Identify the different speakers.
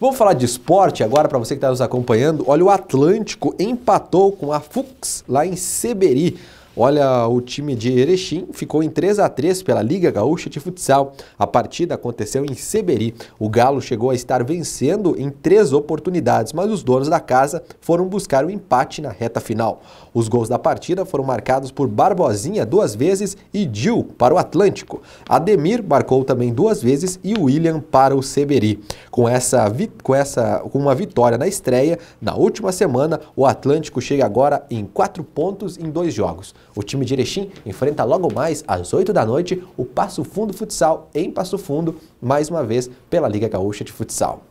Speaker 1: Vamos falar de esporte agora para você que está nos acompanhando. Olha, o Atlântico empatou com a Fux lá em Seberi. Olha, o time de Erechim ficou em 3 a 3 pela Liga Gaúcha de Futsal. A partida aconteceu em Seberi. O Galo chegou a estar vencendo em três oportunidades, mas os donos da casa foram buscar o um empate na reta final. Os gols da partida foram marcados por Barbosinha duas vezes e Dil para o Atlântico. Ademir marcou também duas vezes e William para o Seberi. Com essa, com essa com uma vitória na estreia, na última semana, o Atlântico chega agora em quatro pontos em dois jogos. O time de Erechim enfrenta logo mais às 8 da noite o Passo Fundo Futsal em Passo Fundo, mais uma vez pela Liga Gaúcha de Futsal.